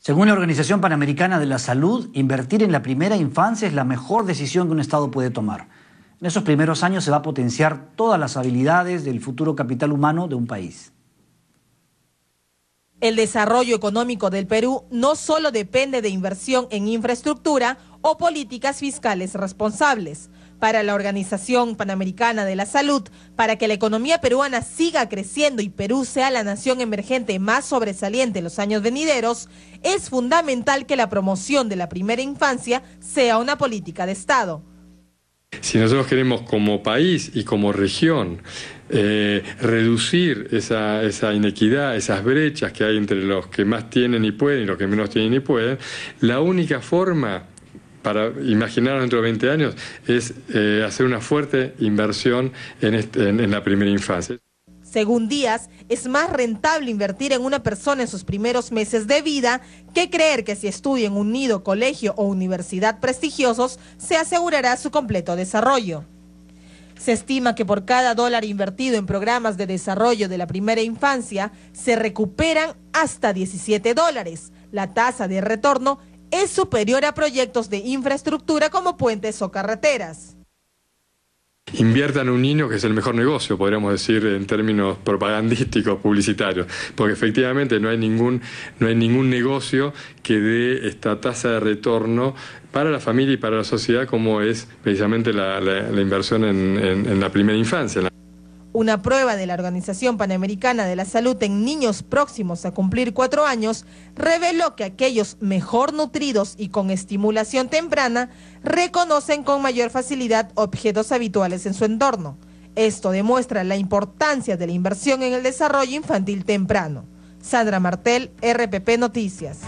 Según la Organización Panamericana de la Salud, invertir en la primera infancia es la mejor decisión que un Estado puede tomar. En esos primeros años se va a potenciar todas las habilidades del futuro capital humano de un país. El desarrollo económico del Perú no solo depende de inversión en infraestructura o políticas fiscales responsables. Para la Organización Panamericana de la Salud, para que la economía peruana siga creciendo y Perú sea la nación emergente más sobresaliente en los años venideros, es fundamental que la promoción de la primera infancia sea una política de Estado. Si nosotros queremos como país y como región eh, reducir esa, esa, inequidad, esas brechas que hay entre los que más tienen y pueden y los que menos tienen y pueden, la única forma para imaginar dentro de 20 años es eh, hacer una fuerte inversión en este, la primera infancia. Según Díaz, es más rentable invertir en una persona en sus primeros meses de vida que creer que si estudia en un nido, colegio o universidad prestigiosos, se asegurará su completo desarrollo. Se estima que por cada dólar invertido en programas de desarrollo de la primera infancia, se recuperan hasta 17 dólares. La tasa de retorno es superior a proyectos de infraestructura como puentes o carreteras inviertan en un niño, que es el mejor negocio, podríamos decir en términos propagandísticos, publicitarios, porque efectivamente no hay ningún, no hay ningún negocio que dé esta tasa de retorno para la familia y para la sociedad como es precisamente la, inversión en la primera infancia. Una prueba de la Organización Panamericana de la Salud en niños próximos a cumplir cuatro años reveló que aquellos mejor nutridos y con estimulación temprana reconocen con mayor facilidad objetos habituales en su entorno. Esto demuestra la importancia de la inversión en el desarrollo infantil temprano. Sandra Martel, RPP Noticias.